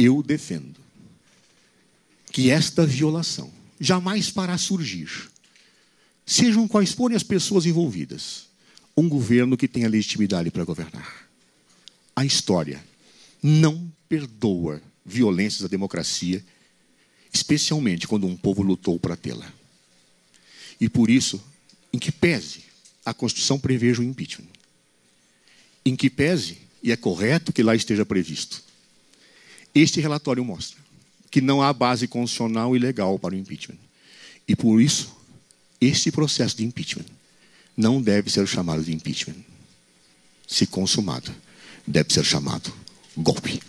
eu defendo que esta violação jamais fará surgir, sejam quais forem as pessoas envolvidas, um governo que tenha legitimidade para governar. A história não perdoa violências à democracia, especialmente quando um povo lutou para tê-la. E por isso, em que pese a Constituição preveja o impeachment, em que pese, e é correto que lá esteja previsto, este relatório mostra que não há base constitucional e legal para o impeachment. E por isso, este processo de impeachment não deve ser chamado de impeachment. Se consumado, deve ser chamado golpe.